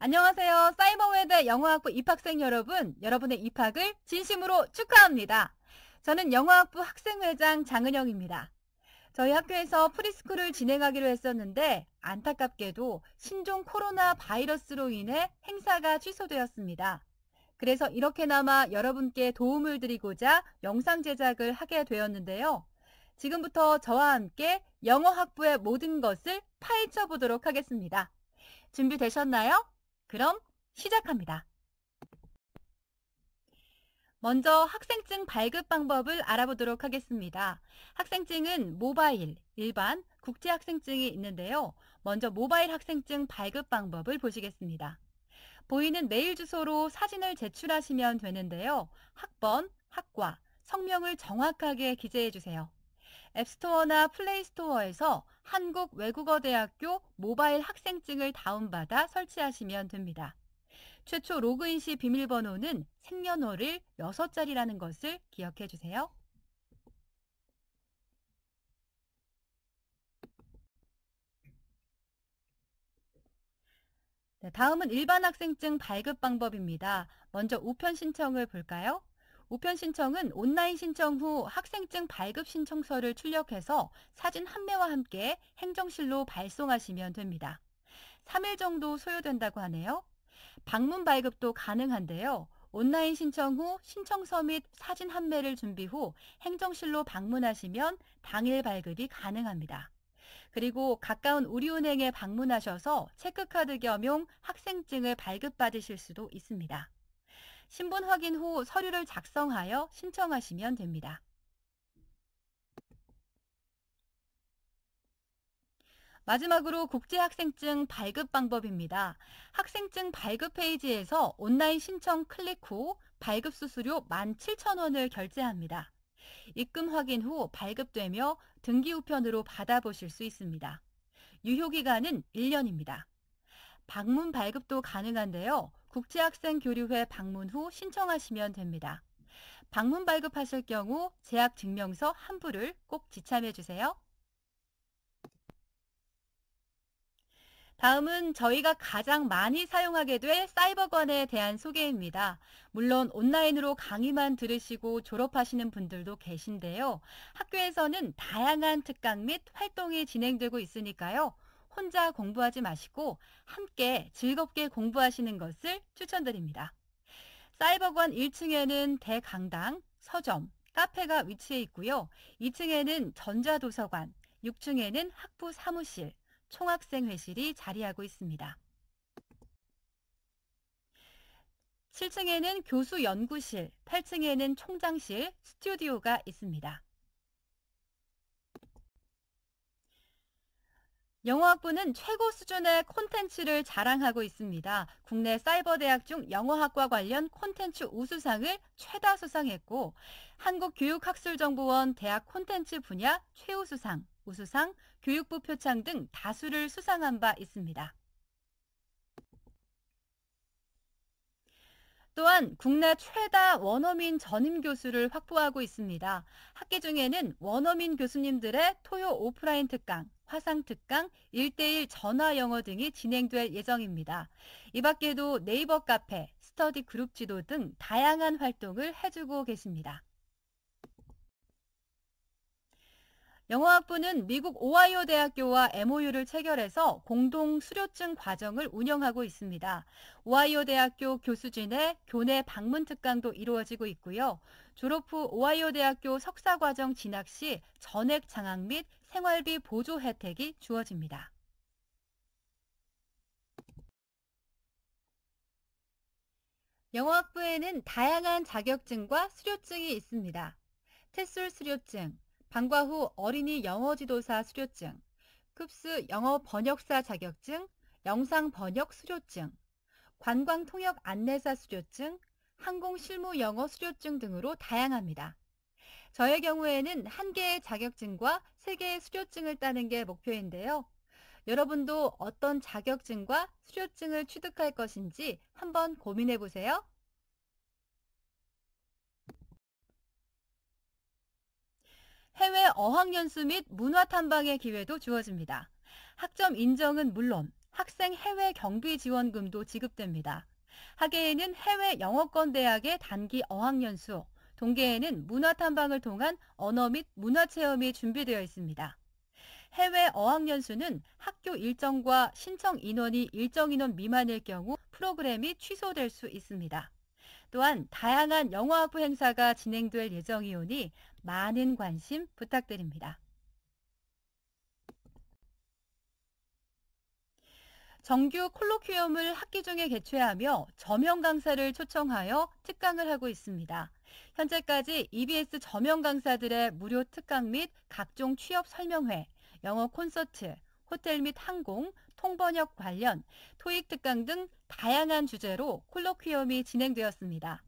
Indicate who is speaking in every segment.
Speaker 1: 안녕하세요. 사이버웨드 영어학부 입학생 여러분, 여러분의 입학을 진심으로 축하합니다. 저는 영어학부 학생회장 장은영입니다. 저희 학교에서 프리스쿨을 진행하기로 했었는데 안타깝게도 신종 코로나 바이러스로 인해 행사가 취소되었습니다. 그래서 이렇게나마 여러분께 도움을 드리고자 영상 제작을 하게 되었는데요. 지금부터 저와 함께 영어학부의 모든 것을 파헤쳐 보도록 하겠습니다. 준비되셨나요? 그럼 시작합니다. 먼저 학생증 발급 방법을 알아보도록 하겠습니다. 학생증은 모바일, 일반, 국제학생증이 있는데요. 먼저 모바일 학생증 발급 방법을 보시겠습니다. 보이는 메일 주소로 사진을 제출하시면 되는데요. 학번, 학과, 성명을 정확하게 기재해 주세요. 앱스토어나 플레이스토어에서 한국외국어대학교 모바일 학생증을 다운받아 설치하시면 됩니다. 최초 로그인 시 비밀번호는 생년월일 6자리라는 것을 기억해 주세요. 네, 다음은 일반 학생증 발급 방법입니다. 먼저 우편 신청을 볼까요? 우편 신청은 온라인 신청 후 학생증 발급 신청서를 출력해서 사진 한 매와 함께 행정실로 발송하시면 됩니다. 3일 정도 소요된다고 하네요. 방문 발급도 가능한데요. 온라인 신청 후 신청서 및 사진 한 매를 준비 후 행정실로 방문하시면 당일 발급이 가능합니다. 그리고 가까운 우리은행에 방문하셔서 체크카드 겸용 학생증을 발급받으실 수도 있습니다. 신분 확인 후 서류를 작성하여 신청하시면 됩니다. 마지막으로 국제학생증 발급 방법입니다. 학생증 발급 페이지에서 온라인 신청 클릭 후 발급 수수료 17,000원을 결제합니다. 입금 확인 후 발급되며 등기 우편으로 받아보실 수 있습니다. 유효기간은 1년입니다. 방문 발급도 가능한데요. 국제학생교류회 방문 후 신청하시면 됩니다. 방문 발급하실 경우 재학 증명서 한 부를 꼭 지참해 주세요. 다음은 저희가 가장 많이 사용하게 될 사이버관에 대한 소개입니다. 물론 온라인으로 강의만 들으시고 졸업하시는 분들도 계신데요. 학교에서는 다양한 특강 및 활동이 진행되고 있으니까요. 혼자 공부하지 마시고 함께 즐겁게 공부하시는 것을 추천드립니다. 사이버관 1층에는 대강당, 서점, 카페가 위치해 있고요. 2층에는 전자도서관, 6층에는 학부 사무실, 총학생회실이 자리하고 있습니다. 7층에는 교수 연구실, 8층에는 총장실, 스튜디오가 있습니다. 영어학부는 최고 수준의 콘텐츠를 자랑하고 있습니다. 국내 사이버대학 중 영어학과 관련 콘텐츠 우수상을 최다 수상했고, 한국교육학술정보원 대학 콘텐츠 분야 최우수상, 우수상, 교육부 표창 등 다수를 수상한 바 있습니다. 또한 국내 최다 원어민 전임 교수를 확보하고 있습니다. 학기 중에는 원어민 교수님들의 토요 오프라인 특강, 화상특강, 1대1 전화 영어 등이 진행될 예정입니다. 이 밖에도 네이버 카페, 스터디 그룹 지도 등 다양한 활동을 해주고 계십니다. 영어학부는 미국 오하이오 대학교와 MOU를 체결해서 공동 수료증 과정을 운영하고 있습니다. 오하이오 대학교 교수진의 교내 방문 특강도 이루어지고 있고요. 졸업 후 오하이오 대학교 석사과정 진학 시 전액 장학 및 생활비 보조 혜택이 주어집니다. 영어학부에는 다양한 자격증과 수료증이 있습니다. 테솔 수료증, 방과 후 어린이 영어 지도사 수료증, 급수 영어 번역사 자격증, 영상 번역 수료증, 관광 통역 안내사 수료증, 항공 실무 영어 수료증 등으로 다양합니다. 저의 경우에는 한 개의 자격증과 세 개의 수료증을 따는 게 목표인데요. 여러분도 어떤 자격증과 수료증을 취득할 것인지 한번 고민해 보세요. 해외 어학연수 및 문화 탐방의 기회도 주어집니다. 학점 인정은 물론 학생 해외 경비 지원금도 지급됩니다. 학예에는 해외 영어권 대학의 단기 어학연수, 동계에는 문화 탐방을 통한 언어 및 문화 체험이 준비되어 있습니다. 해외 어학연수는 학교 일정과 신청 인원이 일정 인원 미만일 경우 프로그램이 취소될 수 있습니다. 또한 다양한 영어학부 행사가 진행될 예정이오니 많은 관심 부탁드립니다. 정규 콜로퀴엄을 학기 중에 개최하며 저명 강사를 초청하여 특강을 하고 있습니다. 현재까지 EBS 저명 강사들의 무료 특강 및 각종 취업 설명회, 영어 콘서트, 호텔 및 항공, 통번역 관련, 토익 특강 등 다양한 주제로 콜로퀴엄이 진행되었습니다.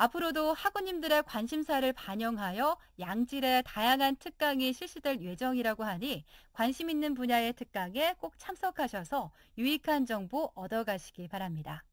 Speaker 1: 앞으로도 학우님들의 관심사를 반영하여 양질의 다양한 특강이 실시될 예정이라고 하니 관심 있는 분야의 특강에 꼭 참석하셔서 유익한 정보 얻어가시기 바랍니다.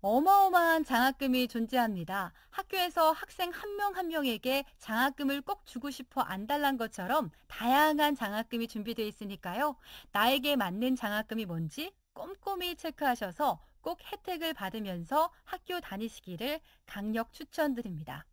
Speaker 1: 어마어마한 장학금이 존재합니다. 학교에서 학생 한 명한 한 명에게 장학금을 꼭 주고 싶어 안달난 것처럼 다양한 장학금이 준비되어 있으니까요. 나에게 맞는 장학금이 뭔지 꼼꼼히 체크하셔서 꼭 혜택을 받으면서 학교 다니시기를 강력 추천드립니다.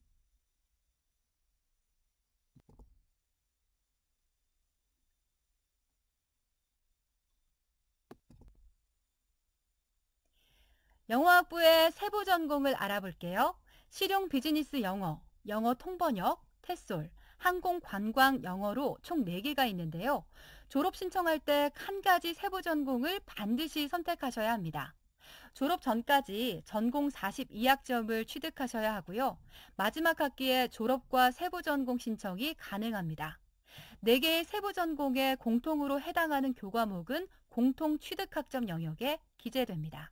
Speaker 1: 영어학부의 세부 전공을 알아볼게요. 실용 비즈니스 영어, 영어 통번역, 테솔, 항공관광 영어로 총 4개가 있는데요. 졸업 신청할 때 한 가지 세부 전공을 반드시 선택하셔야 합니다. 졸업 전까지 전공 42학점을 취득하셔야 하고요. 마지막 학기에 졸업과 세부 전공 신청이 가능합니다. 4개의 세부 전공에 공통으로 해당하는 교과목은 공통 취득학점 영역에 기재됩니다.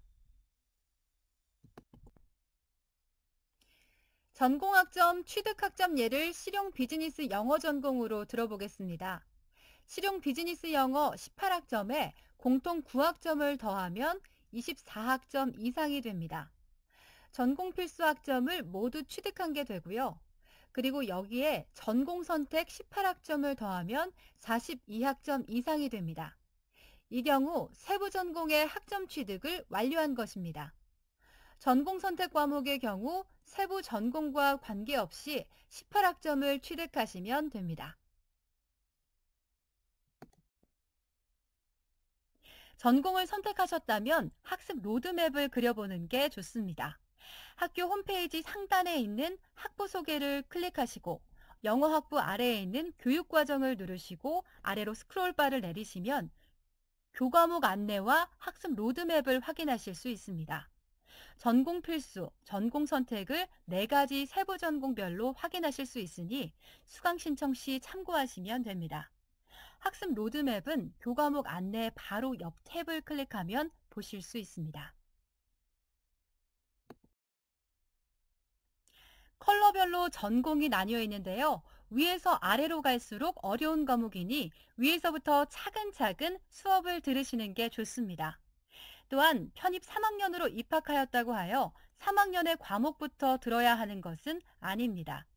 Speaker 1: 전공학점 취득학점 예를 실용 비즈니스 영어 전공으로 들어보겠습니다. 실용 비즈니스 영어 18학점에 공통 9학점을 더하면 24학점 이상이 됩니다. 전공 필수 학점을 모두 취득한 게 되고요. 그리고 여기에 전공 선택 18학점을 더하면 42학점 이상이 됩니다. 이 경우 세부 전공의 학점 취득을 완료한 것입니다. 전공 선택 과목의 경우 세부 전공과 관계없이 18학점을 취득하시면 됩니다. 전공을 선택하셨다면 학습 로드맵을 그려보는 게 좋습니다. 학교 홈페이지 상단에 있는 학부 소개를 클릭하시고 영어 학부 아래에 있는 교육 과정을 누르시고 아래로 스크롤바를 내리시면 교과목 안내와 학습 로드맵을 확인하실 수 있습니다. 전공 필수, 전공 선택을 4가지 세부 전공별로 확인하실 수 있으니 수강 신청 시 참고하시면 됩니다. 학습 로드맵은 교과목 안내 바로 옆 탭을 클릭하면 보실 수 있습니다. 컬러별로 전공이 나뉘어 있는데요. 위에서 아래로 갈수록 어려운 과목이니 위에서부터 차근차근 수업을 들으시는 게 좋습니다. 또한 편입 3학년으로 입학하였다고 하여 3학년의 과목부터 들어야 하는 것은 아닙니다.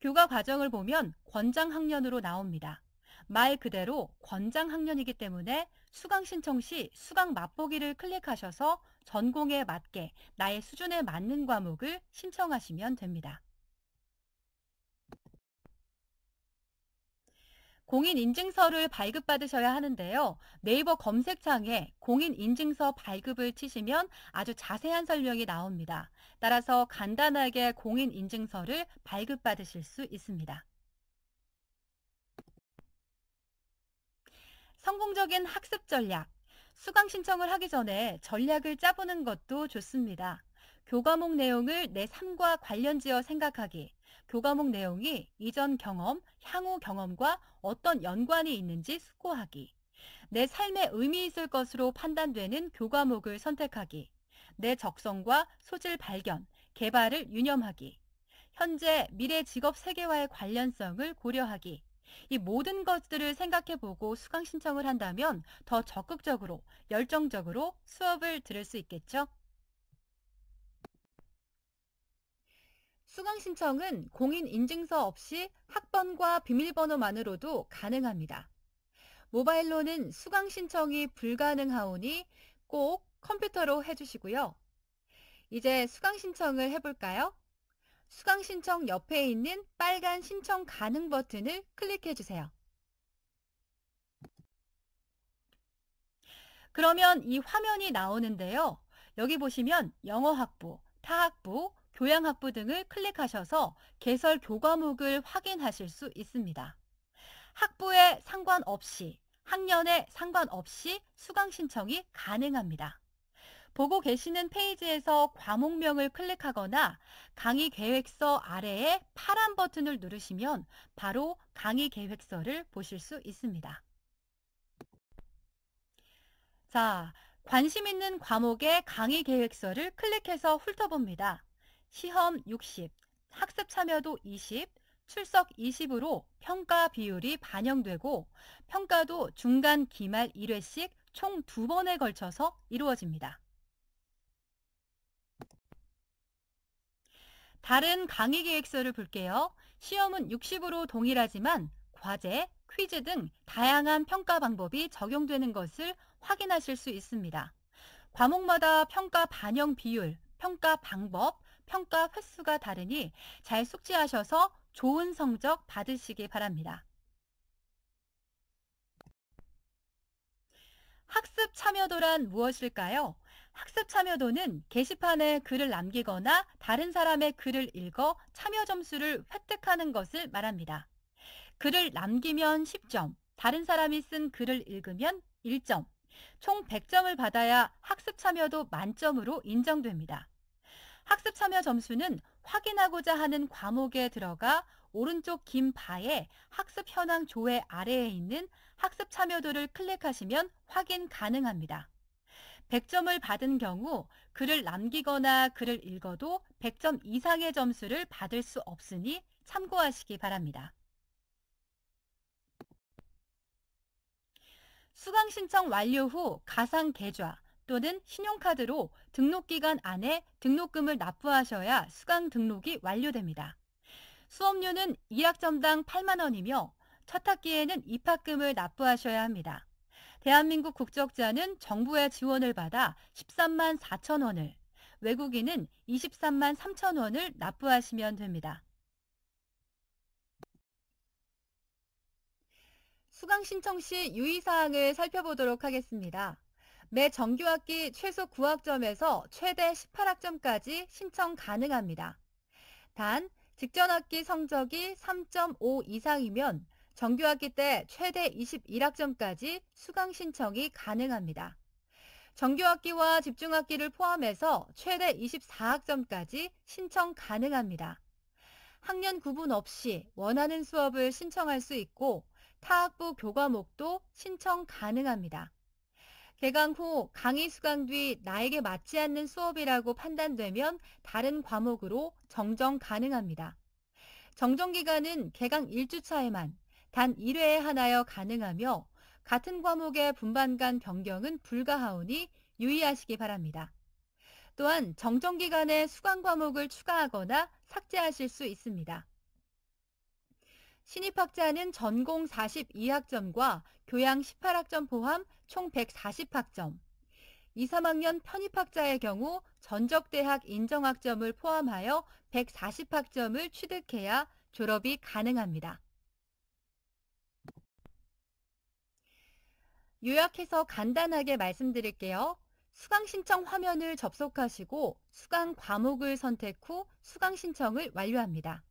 Speaker 1: 교과 과정을 보면 권장학년으로 나옵니다. 말 그대로 권장학년이기 때문에 수강 신청 시 수강 맛보기를 클릭하셔서 전공에 맞게 나의 수준에 맞는 과목을 신청하시면 됩니다. 공인인증서를 발급받으셔야 하는데요. 네이버 검색창에 공인인증서 발급을 치시면 아주 자세한 설명이 나옵니다. 따라서 간단하게 공인인증서를 발급받으실 수 있습니다. 성공적인 학습 전략. 수강 신청을 하기 전에 전략을 짜보는 것도 좋습니다. 교과목 내용을 내 삶과 관련지어 생각하기, 교과목 그 내용이 이전 경험, 향후 경험과 어떤 연관이 있는지 숙고하기. 내 삶에 의미 있을 것으로 판단되는 교과목을 그 선택하기. 내 적성과 소질 발견, 개발을 유념하기. 현재 미래 직업 세계와의 관련성을 고려하기. 이 모든 것들을 생각해보고 수강 신청을 한다면 더 적극적으로, 열정적으로 수업을 들을 수 있겠죠? 수강 신청은 공인 인증서 없이 학번과 비밀번호만으로도 가능합니다. 모바일로는 수강 신청이 불가능하오니 꼭 컴퓨터로 해주시고요. 이제 수강 신청을 해볼까요? 수강 신청 옆에 있는 빨간 신청 가능 버튼을 클릭해 주세요. 그러면 이 화면이 나오는데요. 여기 보시면 영어학부, 타학부, 교양학부 등을 클릭하셔서 개설 교과목을 확인하실 수 있습니다. 학부에 상관없이, 학년에 상관없이 수강 신청이 가능합니다. 보고 계시는 페이지에서 과목명을 클릭하거나 강의 계획서 아래에 파란 버튼을 누르시면 바로 강의 계획서를 보실 수 있습니다. 자, 관심 있는 과목의 강의 계획서를 클릭해서 훑어봅니다. 시험 60, 학습 참여도 20, 출석 20으로 평가 비율이 반영되고 평가도 중간 기말 1회씩 총 두번에 걸쳐서 이루어집니다. 다른 강의 계획서를 볼게요. 시험은 60으로 동일하지만 과제, 퀴즈 등 다양한 평가 방법이 적용되는 것을 확인하실 수 있습니다. 과목마다 평가 반영 비율, 평가 방법, 평가 횟수가 다르니 잘 숙지하셔서 좋은 성적 받으시기 바랍니다. 학습 참여도란 무엇일까요? 학습 참여도는 게시판에 글을 남기거나 다른 사람의 글을 읽어 참여 점수를 획득하는 것을 말합니다. 글을 남기면 10점, 다른 사람이 쓴 글을 읽으면 1점, 총 100점을 받아야 학습 참여도 만점으로 인정됩니다. 학습 참여 점수는 확인하고자 하는 과목에 들어가 오른쪽 긴 바에 학습 현황 조회 아래에 있는 학습 참여도를 클릭하시면 확인 가능합니다. 100점을 받은 경우 글을 남기거나 글을 읽어도 100점 이상의 점수를 받을 수 없으니 참고하시기 바랍니다. 수강 신청 완료 후 가상 계좌, 또는 신용카드로 등록기간 안에 등록금을 납부하셔야 수강 등록이 완료됩니다. 수업료는 1학점당 8만원이며 첫 학기에는 입학금을 납부하셔야 합니다. 대한민국 국적자는 정부의 지원을 받아 13만 4천 원을, 외국인은 23만 3천 원을 납부하시면 됩니다. 수강 신청 시 유의사항을 살펴보도록 하겠습니다. 매 정규학기 최소 9학점에서 최대 18학점까지 신청 가능합니다. 단, 직전 학기 성적이 3.5 이상이면 정규학기 때 최대 21학점까지 수강 신청이 가능합니다. 정규학기와 집중학기를 포함해서 최대 24학점까지 신청 가능합니다. 학년 구분 없이 원하는 수업을 신청할 수 있고 타학부 교과목도 신청 가능합니다. 개강 후 강의 수강 뒤 나에게 맞지 않는 수업이라고 판단되면 다른 과목으로 정정 가능합니다. 정정 기간은 개강 1주차에만 단 1회에 하나여 가능하며 같은 과목의 분반 간 변경은 불가하오니 유의하시기 바랍니다. 또한 정정 기간에 수강 과목을 추가하거나 삭제하실 수 있습니다. 신입학자는 전공 42학점과 교양 18학점 포함 총 140학점, 2, 3학년 편입학자의 경우 전적대학 인정학점을 포함하여 140학점을 취득해야 졸업이 가능합니다. 요약해서 간단하게 말씀드릴게요. 수강 신청 화면을 접속하시고 수강 과목을 선택 후 수강 신청을 완료합니다.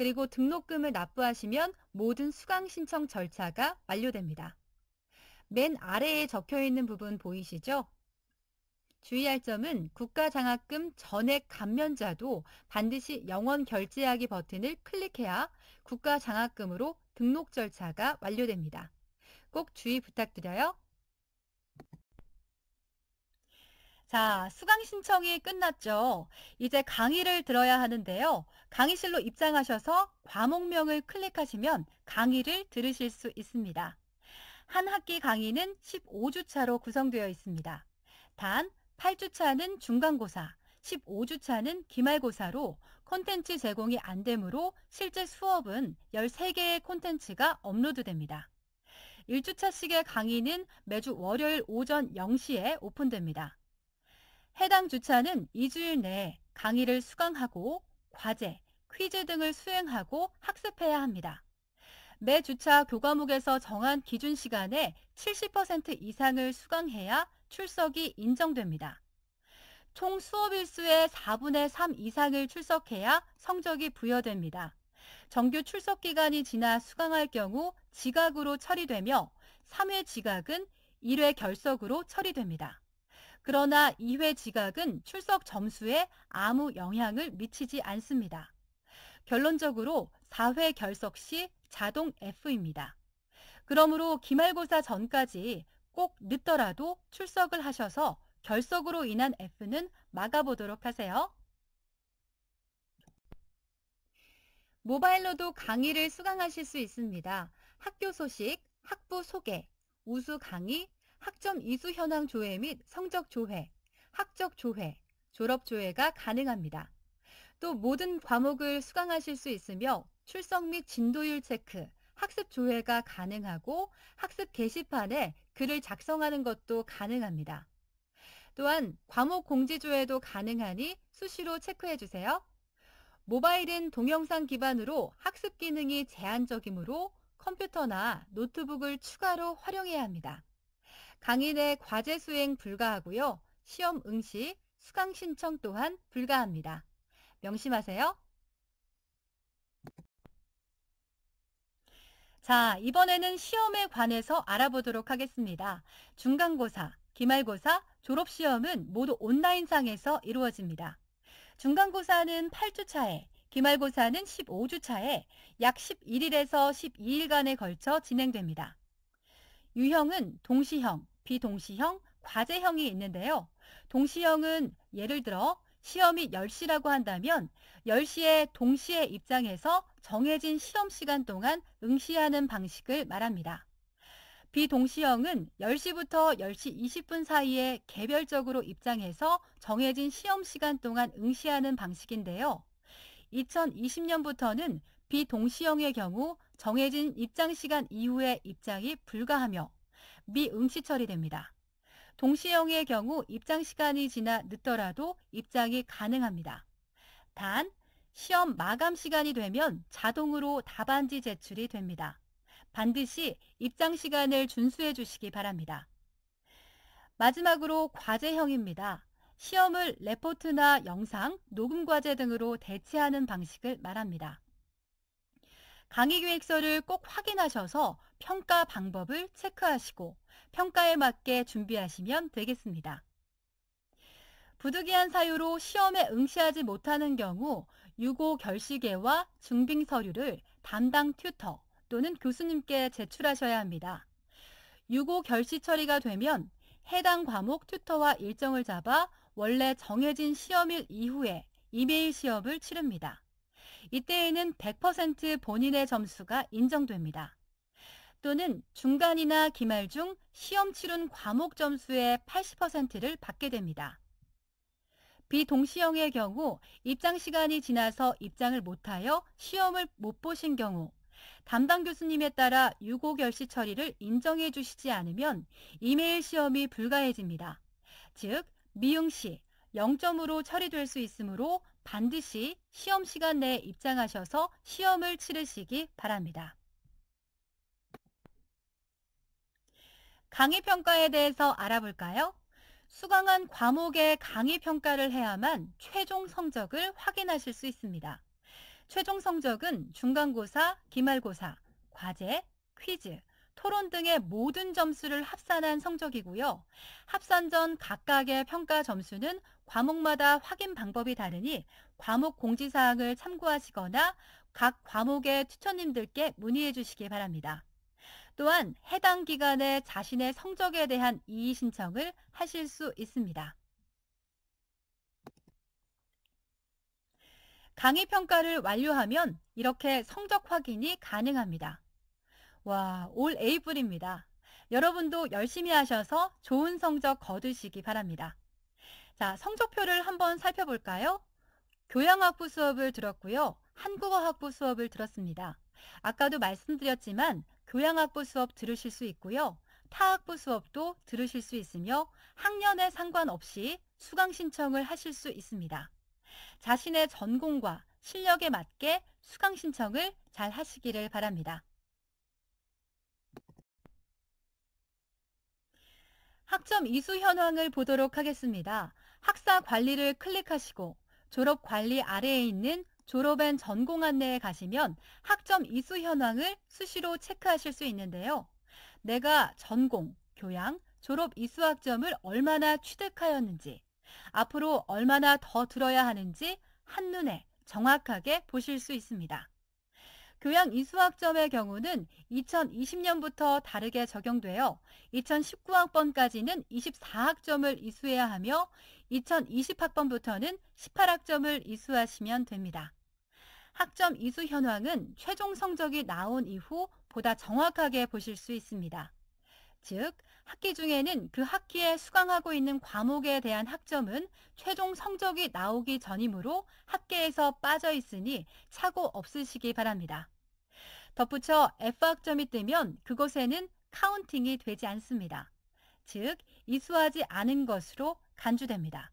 Speaker 1: 그리고 등록금을 납부하시면 모든 수강 신청 절차가 완료됩니다. 맨 아래에 적혀 있는 부분 보이시죠? 주의할 점은 국가장학금 전액 감면자도 반드시 영원 결제하기 버튼을 클릭해야 국가장학금으로 등록 절차가 완료됩니다. 꼭 주의 부탁드려요. 자, 수강 신청이 끝났죠. 이제 강의를 들어야 하는데요. 강의실로 입장하셔서 과목명을 클릭하시면 강의를 들으실 수 있습니다. 한 학기 강의는 15주차로 구성되어 있습니다. 단 8주차는 중간고사, 15주차는 기말고사로 콘텐츠 제공이 안 되므로 실제 수업은 13개의 콘텐츠가 업로드됩니다. 1주차식의 강의는 매주 월요일 오전 0시에 오픈됩니다. 해당 주차는 2주일 내에 강의를 수강하고 과제, 퀴즈 등을 수행하고 학습해야 합니다. 매 주차 교과목에서 정한 기준 시간에 70% 이상을 수강해야 출석이 인정됩니다. 총 수업 일수의 4분의 3 이상을 출석해야 성적이 부여됩니다. 정규 출석 기간이 지나 수강할 경우 지각으로 처리되며 3회 지각은 1회 결석으로 처리됩니다. 그러나 2회 지각은 출석 점수에 아무 영향을 미치지 않습니다. 결론적으로 4회 결석 시 자동 F입니다. 그러므로 기말고사 전까지 꼭 늦더라도 출석을 하셔서 결석으로 인한 F는 막아보도록 하세요. 모바일로도 강의를 수강하실 수 있습니다. 학교 소식, 학부 소개, 우수 강의, 학점 이수 현황 조회 및 성적 조회, 학적 조회, 졸업 조회가 가능합니다. 또 모든 과목을 수강하실 수 있으며 출석 및 진도율 체크, 학습 조회가 가능하고 학습 게시판에 글을 작성하는 것도 가능합니다. 또한 과목 공지 조회도 가능하니 수시로 체크해 주세요. 모바일은 동영상 기반으로 학습 기능이 제한적이므로 컴퓨터나 노트북을 추가로 활용해야 합니다. 강의 내 과제 수행 불가하고요. 시험 응시, 수강 신청 또한 불가합니다. 명심하세요. 자, 이번에는 시험에 관해서 알아보도록 하겠습니다. 중간고사, 기말고사, 졸업시험은 모두 온라인상에서 이루어집니다. 중간고사는 8주 차에, 기말고사는 15주 차에 약 11일에서 12일간에 걸쳐 진행됩니다. 유형은 동시형, 비동시형, 과제형이 있는데요. 동시형은 예를 들어 시험이 10시라고 한다면 10시에 동시에 입장해서 정해진 시험 시간 동안 응시하는 방식을 말합니다. 비동시형은 10시부터 10시 20분 사이에 개별적으로 입장해서 정해진 시험 시간 동안 응시하는 방식인데요. 2020년부터는 비동시형의 경우 정해진 입장 시간 이후에 입장이 불가하며 미응시 처리됩니다. 동시형의 경우 입장 시간이 지나 늦더라도 입장이 가능합니다. 단, 시험 마감 시간이 되면 자동으로 답안지 제출이 됩니다. 반드시 입장 시간을 준수해 주시기 바랍니다. 마지막으로 과제형입니다. 시험을 레포트나 영상, 녹음 과제 등으로 대체하는 방식을 말합니다. 강의 계획서를 꼭 확인하셔서 평가 방법을 체크하시고 평가에 맞게 준비하시면 되겠습니다. 부득이한 사유로 시험에 응시하지 못하는 경우 유고 결시계와 증빙 서류를 담당 튜터 또는 교수님께 제출하셔야 합니다. 유고 결시 처리가 되면 해당 과목 튜터와 일정을 잡아 원래 정해진 시험일 이후에 이메일 시험을 치릅니다. 이때에는 100% 본인의 점수가 인정됩니다. 또는 중간이나 기말 중 시험 치룬 과목 점수의 80%를 받게 됩니다. 비동시형의 경우 입장 시간이 지나서 입장을 못하여 시험을 못 보신 경우 담당 교수님에 따라 유고 결시 처리를 인정해 주시지 않으면 이메일 시험이 불가해집니다. 즉, 미응시 0점으로 처리될 수 있으므로 반드시 시험 시간 내에 입장하셔서 시험을 치르시기 바랍니다. 강의 평가에 대해서 알아볼까요? 수강한 과목의 강의 평가를 해야만 최종 성적을 확인하실 수 있습니다. 최종 성적은 중간고사, 기말고사, 과제, 퀴즈, 토론 등의 모든 점수를 합산한 성적이고요. 합산 전 각각의 평가 점수는 과목마다 확인 방법이 다르니 과목 공지사항을 참고하시거나 각 과목의 추천님들께 문의해 주시기 바랍니다. 또한 해당 기간에 자신의 성적에 대한 이의 신청을 하실 수 있습니다. 강의 평가를 완료하면 이렇게 성적 확인이 가능합니다. 와, 올 A뿔입니다. 여러분도 열심히 하셔서 좋은 성적 거두시기 바랍니다. 자, 성적표를 한번 살펴볼까요? 교양학부 수업을 들었고요. 한국어학부 수업을 들었습니다. 아까도 말씀드렸지만 교양학부 수업 들으실 수 있고요. 타학부 수업도 들으실 수 있으며 학년에 상관없이 수강 신청을 하실 수 있습니다. 자신의 전공과 실력에 맞게 수강 신청을 잘 하시기를 바랍니다. 학점 이수 현황을 보도록 하겠습니다. 학사 관리를 클릭하시고 졸업 관리 아래에 있는 졸업엔 전공 안내에 가시면 학점 이수 현황을 수시로 체크하실 수 있는데요. 내가 전공, 교양, 졸업 이수 학점을 얼마나 취득하였는지, 앞으로 얼마나 더 들어야 하는지 한눈에 정확하게 보실 수 있습니다. 교양 이수학점의 경우는 2020년부터 다르게 적용되어 2019학번까지는 24학점을 이수해야 하며 2020학번부터는 18학점을 이수하시면 됩니다. 학점 이수 현황은 최종 성적이 나온 이후 보다 정확하게 보실 수 있습니다. 즉, 학기 중에는 그 학기에 수강하고 있는 과목에 대한 학점은 최종 성적이 나오기 전이므로 학계에서 빠져 있으니 차고 없으시기 바랍니다. 덧붙여 F학점이 뜨면 그곳에는 카운팅이 되지 않습니다. 즉, 이수하지 않은 것으로 간주됩니다.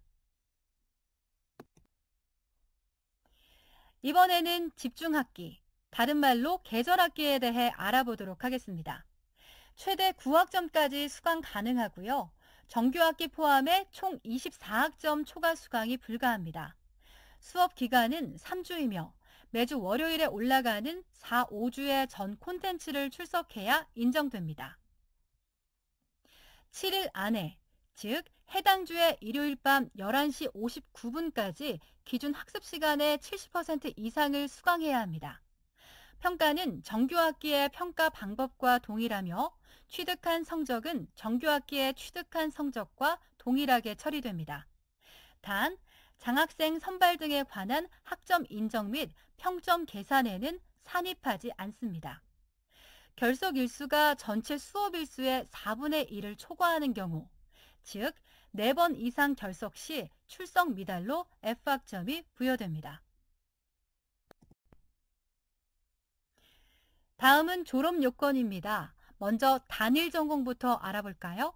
Speaker 1: 이번에는 집중학기, 다른 말로 계절학기에 대해 알아보도록 하겠습니다. 최대 9학점까지 수강 가능하고요. 정규학기 포함해 총 24학점 초과 수강이 불가합니다. 수업 기간은 3주이며 매주 월요일에 올라가는 4, 5주의 전 콘텐츠를 출석해야 인정됩니다. 7일 안에, 즉 해당 주의 일요일 밤 11시 59분까지 기준 학습 시간의 70% 이상을 수강해야 합니다. 평가는 정규 학기의 평가 방법과 동일하며 취득한 성적은 정규학기에 취득한 성적과 동일하게 처리됩니다. 단, 장학생 선발 등에 관한 학점 인정 및 평점 계산에는 산입하지 않습니다. 결석 일수가 전체 수업 일수의 4분의 1을 초과하는 경우, 즉 4번 이상 결석 시 출석 미달로 F학점이 부여됩니다. 다음은 졸업 요건입니다. 먼저 단일 전공부터 알아볼까요?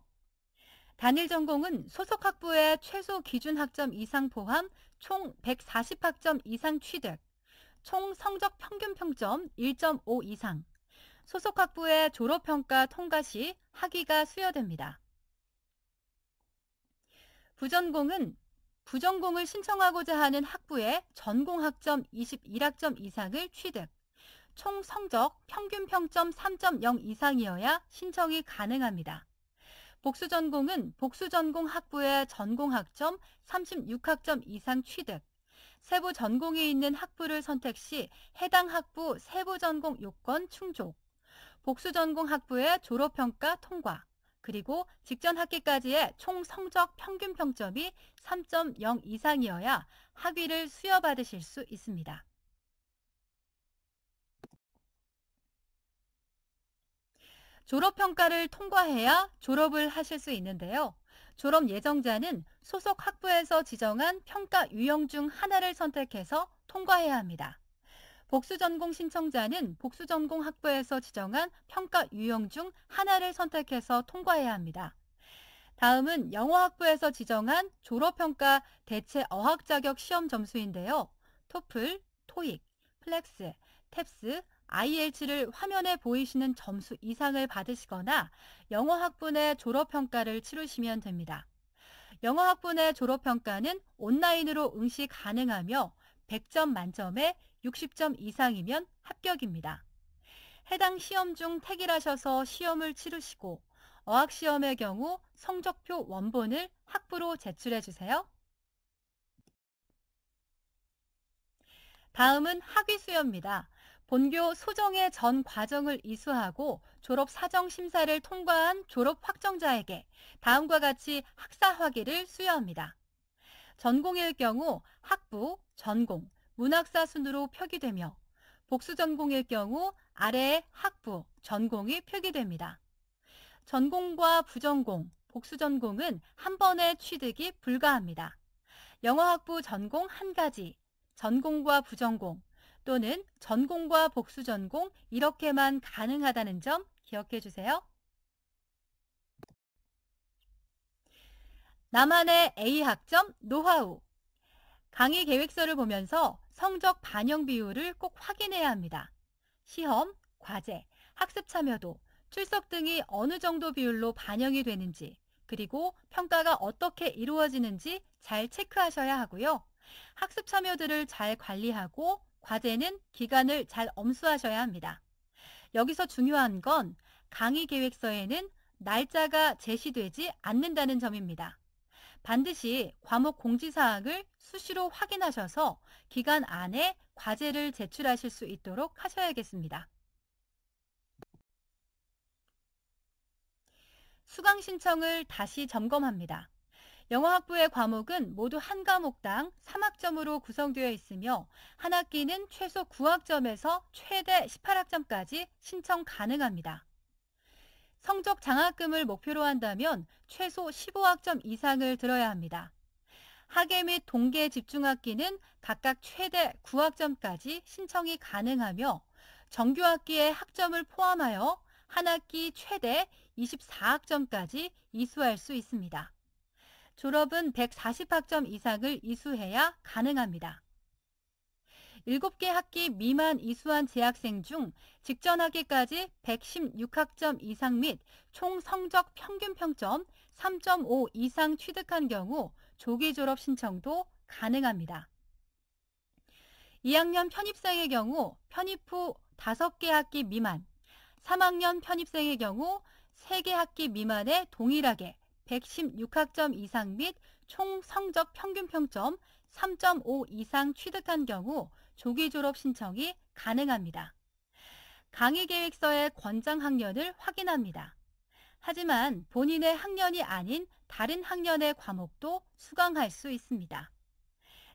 Speaker 1: 단일 전공은 소속 학부의 최소 기준 학점 이상 포함 총 140학점 이상 취득, 총 성적 평균 평점 1.5 이상, 소속 학부의 졸업평가 통과 시 학위가 수여됩니다. 부전공은 부전공을 신청하고자 하는 학부의 전공 학점 21학점 이상을 취득, 총 성적 평균 평점 3.0 이상이어야 신청이 가능합니다. 복수 전공은 복수 전공 학부의 전공 학점 36학점 이상 취득, 세부 전공이 있는 학부를 선택 시 해당 학부 세부 전공 요건 충족, 복수 전공 학부의 졸업평가 통과, 그리고 직전 학기까지의 총 성적 평균 평점이 3.0 이상이어야 학위를 수여받으실 수 있습니다. 졸업평가를 통과해야 졸업을 하실 수 있는데요. 졸업 예정자는 소속 학부에서 지정한 평가 유형 중 하나를 선택해서 통과해야 합니다. 복수전공 신청자는 복수전공 학부에서 지정한 평가 유형 중 하나를 선택해서 통과해야 합니다. 다음은 영어학부에서 지정한 졸업평가 대체 어학자격 시험 점수인데요. 토플, 토익, 플렉스, 탭스, IH를 화면에 보이시는 점수 이상을 받으시거나 영어 학분의 졸업평가를 치르시면 됩니다. 영어 학분의 졸업평가는 온라인으로 응시 가능하며 100점 만점에 60점 이상이면 합격입니다. 해당 시험 중 택일하셔서 시험을 치르시고 어학시험의 경우 성적표 원본을 학부로 제출해 주세요. 다음은 학위 수여입니다. 본교 소정의 전 과정을 이수하고 졸업 사정 심사를 통과한 졸업 확정자에게 다음과 같이 학사 학위를 수여합니다. 전공일 경우 학부, 전공, 문학사 순으로 표기되며 복수 전공일 경우 아래 학부, 전공이 표기됩니다. 전공과 부전공, 복수 전공은 한 번의 취득이 불가합니다. 영어학부 전공 한 가지, 전공과 부전공, 또는 전공과 복수 전공 이렇게만 가능하다는 점 기억해 주세요. 나만의 A 학점 노하우 강의 계획서를 보면서 성적 반영 비율을 꼭 확인해야 합니다. 시험, 과제, 학습 참여도, 출석 등이 어느 정도 비율로 반영이 되는지, 그리고 평가가 어떻게 이루어지는지 잘 체크하셔야 하고요. 학습 참여들을 잘 관리하고 과제는 기간을 잘 엄수하셔야 합니다. 여기서 중요한 건 강의 계획서에는 날짜가 제시되지 않는다는 점입니다. 반드시 과목 공지사항을 수시로 확인하셔서 기간 안에 과제를 제출하실 수 있도록 하셔야겠습니다. 수강 신청을 다시 점검합니다. 영어학부의 과목은 모두 한 과목당 3학점으로 구성되어 있으며 한 학기는 최소 9학점에서 최대 18학점까지 신청 가능합니다. 성적 장학금을 목표로 한다면 최소 15학점 이상을 들어야 합니다. 학예 및 동계 집중학기는 각각 최대 9학점까지 신청이 가능하며 정규학기의 학점을 포함하여 한 학기 최대 24학점까지 이수할 수 있습니다. 졸업은 140학점 이상을 이수해야 가능합니다. 7개 학기 미만 이수한 재학생 중 직전 학기까지 116학점 이상 및 총 성적 평균 평점 3.5 이상 취득한 경우 조기 졸업 신청도 가능합니다. 2학년 편입생의 경우 편입 후 5개 학기 미만, 3학년 편입생의 경우 3개 학기 미만에 동일하게 116학점 이상 및 총 성적 평균 평점 3.5 이상 취득한 경우 조기 졸업 신청이 가능합니다. 강의 계획서의 권장 학년을 확인합니다. 하지만 본인의 학년이 아닌 다른 학년의 과목도 수강할 수 있습니다.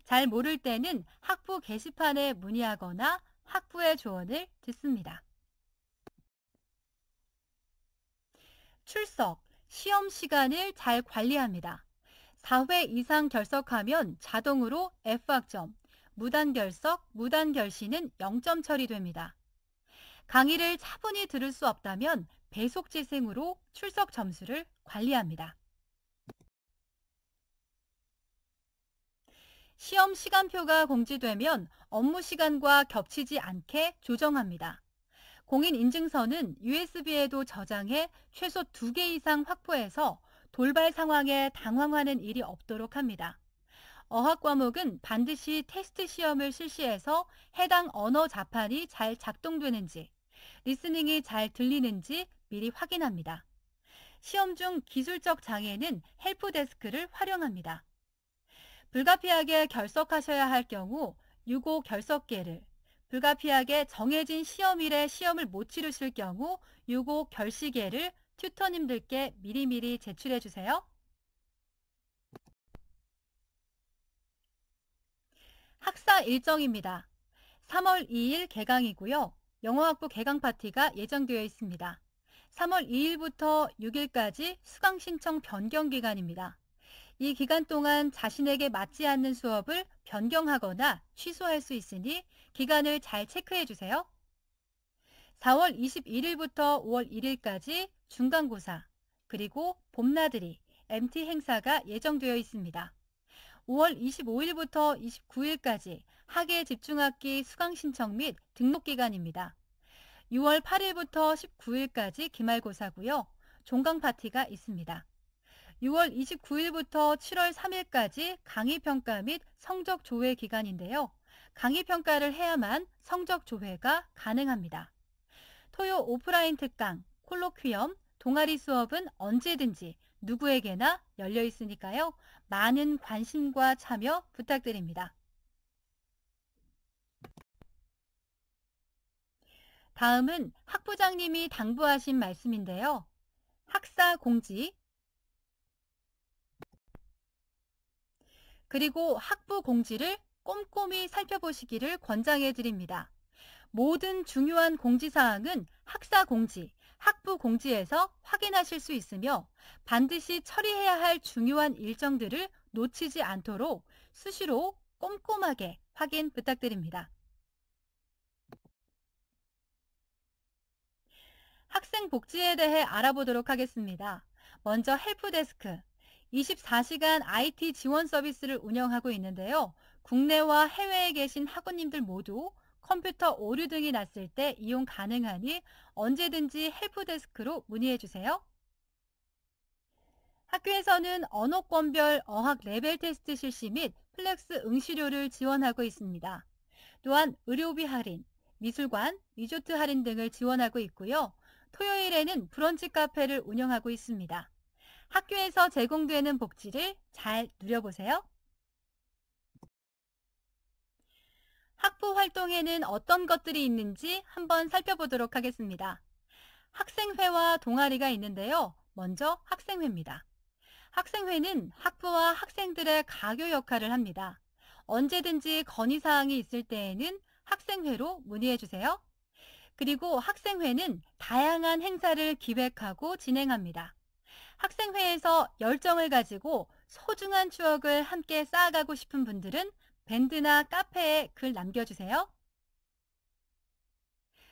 Speaker 1: 잘 모를 때는 학부 게시판에 문의하거나 학부의 조언을 듣습니다. 출석, 시험 시간을 잘 관리합니다. 4회 이상 결석하면 자동으로 F학점, 무단결석, 무단결시는 0점 처리됩니다. 강의를 차분히 들을 수 없다면 배속재생으로 출석 점수를 관리합니다. 시험 시간표가 공지되면 업무 시간과 겹치지 않게 조정합니다. 공인인증서는 USB에도 저장해 최소 2개 이상 확보해서 돌발 상황에 당황하는 일이 없도록 합니다. 어학 과목은 반드시 테스트 시험을 실시해서 해당 언어 자판이 잘 작동되는지, 리스닝이 잘 들리는지 미리 확인합니다. 시험 중 기술적 장애는 헬프데스크를 활용합니다. 불가피하게 결석하셔야 할 경우 유고 결석계를, 불가피하게 정해진 시험일에 시험을 못 치르실 경우 유고 결시계를 튜터님들께 미리미리 제출해 주세요. 학사 일정입니다. 3월 2일 개강이고요. 영어학부 개강 파티가 예정되어 있습니다. 3월 2일부터 6일까지 수강 신청 변경 기간입니다. 이 기간 동안 자신에게 맞지 않는 수업을 변경하거나 취소할 수 있으니 기간을 잘 체크해 주세요. 4월 21일부터 5월 1일까지 중간고사, 그리고 봄나들이, MT 행사가 예정되어 있습니다. 5월 25일부터 29일까지 학예 집중학기 수강 신청 및 등록 기간입니다. 6월 8일부터 19일까지 기말고사고요. 종강 파티가 있습니다. 6월 29일부터 7월 3일까지 강의 평가 및 성적 조회 기간인데요. 강의 평가를 해야만 성적 조회가 가능합니다. 토요 오프라인 특강, 콜로퀴엄, 동아리 수업은 언제든지 누구에게나 열려 있으니까요. 많은 관심과 참여 부탁드립니다. 다음은 학부장님이 당부하신 말씀인데요. 학사 공지, 그리고 학부 공지를 꼼꼼히 살펴보시기를 권장해 드립니다. 모든 중요한 공지사항은 학사 공지, 학부 공지에서 확인하실 수 있으며 반드시 처리해야 할 중요한 일정들을 놓치지 않도록 수시로 꼼꼼하게 확인 부탁드립니다. 학생 복지에 대해 알아보도록 하겠습니다. 먼저 헬프데스크, 24시간 IT 지원 서비스를 운영하고 있는데요. 국내와 해외에 계신 학우님들 모두 컴퓨터 오류 등이 났을 때 이용 가능하니 언제든지 헬프데스크로 문의해 주세요. 학교에서는 언어권별 어학 레벨 테스트 실시 및 플렉스 응시료를 지원하고 있습니다. 또한 의료비 할인, 미술관, 리조트 할인 등을 지원하고 있고요. 토요일에는 브런치 카페를 운영하고 있습니다. 학교에서 제공되는 복지를 잘 누려보세요. 학부 활동에는 어떤 것들이 있는지 한번 살펴보도록 하겠습니다. 학생회와 동아리가 있는데요. 먼저 학생회입니다. 학생회는 학부와 학생들의 가교 역할을 합니다. 언제든지 건의사항이 있을 때에는 학생회로 문의해 주세요. 그리고 학생회는 다양한 행사를 기획하고 진행합니다. 학생회에서 열정을 가지고 소중한 추억을 함께 쌓아가고 싶은 분들은 밴드나 카페에 글 남겨주세요.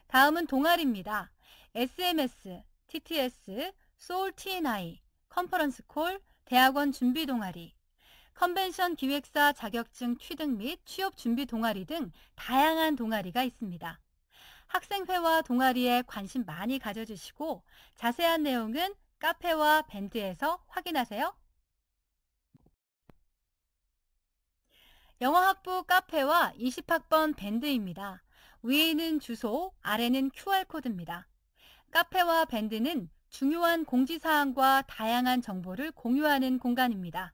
Speaker 1: 다음은 동아리입니다. SMS, TTS, 소울 TNI, 컨퍼런스 콜, 대학원 준비 동아리, 컨벤션 기획사 자격증 취득 및 취업 준비 동아리 등 다양한 동아리가 있습니다. 학생회와 동아리에 관심 많이 가져주시고 자세한 내용은 카페와 밴드에서 확인하세요. 영어학부 카페와 20학번 밴드입니다. 위에는 주소, 아래는 QR코드입니다. 카페와 밴드는 중요한 공지사항과 다양한 정보를 공유하는 공간입니다.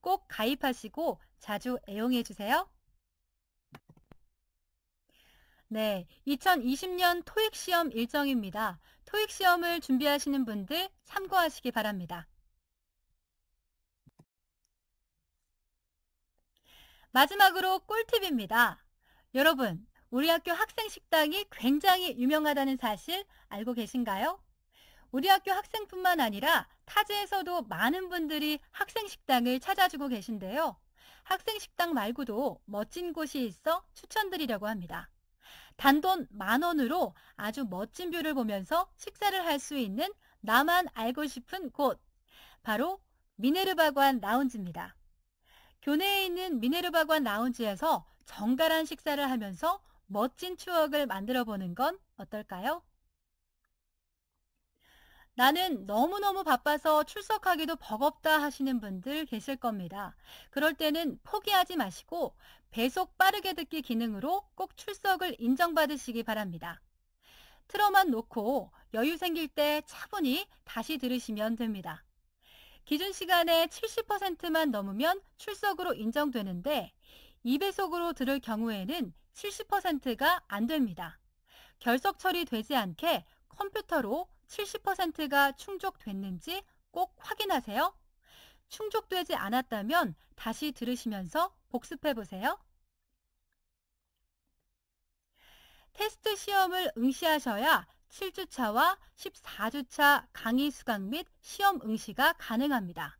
Speaker 1: 꼭 가입하시고 자주 애용해 주세요. 네, 2020년 토익 시험 일정입니다. 토익 시험을 준비하시는 분들 참고하시기 바랍니다. 마지막으로 꿀팁입니다. 여러분, 우리 학교 학생 식당이 굉장히 유명하다는 사실 알고 계신가요? 우리 학교 학생뿐만 아니라 타지에서도 많은 분들이 학생 식당을 찾아주고 계신데요. 학생 식당 말고도 멋진 곳이 있어 추천드리려고 합니다. 단돈 만 원으로 아주 멋진 뷰를 보면서 식사를 할 수 있는 나만 알고 싶은 곳. 바로 미네르바관 라운지입니다. 교내에 있는 미네르바관 라운지에서 정갈한 식사를 하면서 멋진 추억을 만들어 보는 건 어떨까요? 나는 너무너무 바빠서 출석하기도 버겁다 하시는 분들 계실 겁니다. 그럴 때는 포기하지 마시고 배속 빠르게 듣기 기능으로 꼭 출석을 인정받으시기 바랍니다. 틀어만 놓고 여유 생길 때 차분히 다시 들으시면 됩니다. 기준 시간의 70%만 넘으면 출석으로 인정되는데 2배속으로 들을 경우에는 70%가 안 됩니다. 결석 처리되지 않게 컴퓨터로 70%가 충족됐는지 꼭 확인하세요. 충족되지 않았다면 다시 들으시면서 복습해 보세요. 테스트 시험을 응시하셔야 7주차와 14주차 강의 수강 및 시험 응시가 가능합니다.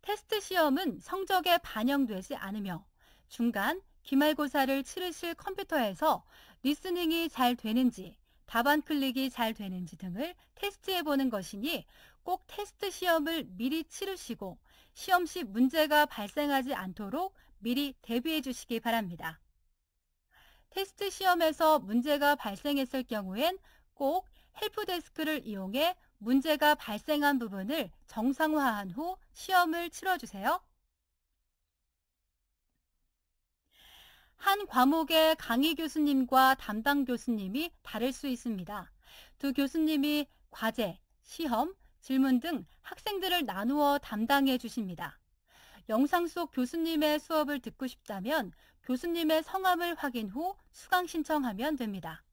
Speaker 1: 테스트 시험은 성적에 반영되지 않으며 중간 기말고사를 치르실 컴퓨터에서 리스닝이 잘 되는지 답안 클릭이 잘 되는지 등을 테스트해 보는 것이니 꼭 테스트 시험을 미리 치르시고 시험 시 문제가 발생하지 않도록 미리 대비해 주시기 바랍니다. 테스트 시험에서 문제가 발생했을 경우엔 꼭 헬프데스크를 이용해 문제가 발생한 부분을 정상화한 후 시험을 치러주세요. 한 과목의 강의 교수님과 담당 교수님이 다를 수 있습니다. 두 교수님이 과제, 시험, 질문 등 학생들을 나누어 담당해 주십니다. 영상 속 교수님의 수업을 듣고 싶다면 교수님의 성함을 확인 후 수강 신청하면 됩니다.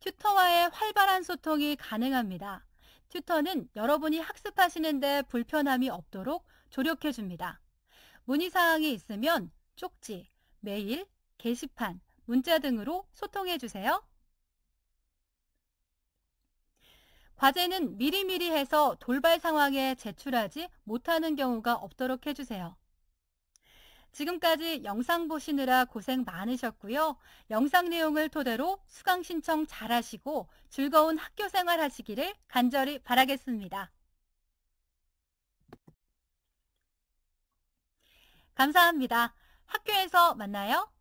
Speaker 1: 튜터와의 활발한 소통이 가능합니다. 튜터는 여러분이 학습하시는데 불편함이 없도록 조력해 줍니다. 문의사항이 있으면 쪽지, 메일, 게시판, 문자 등으로 소통해 주세요. 과제는 미리미리 해서 돌발 상황에 제출하지 못하는 경우가 없도록 해주세요. 지금까지 영상 보시느라 고생 많으셨고요. 영상 내용을 토대로 수강 신청 잘하시고 즐거운 학교 생활 하시기를 간절히 바라겠습니다. 감사합니다. 학교에서 만나요.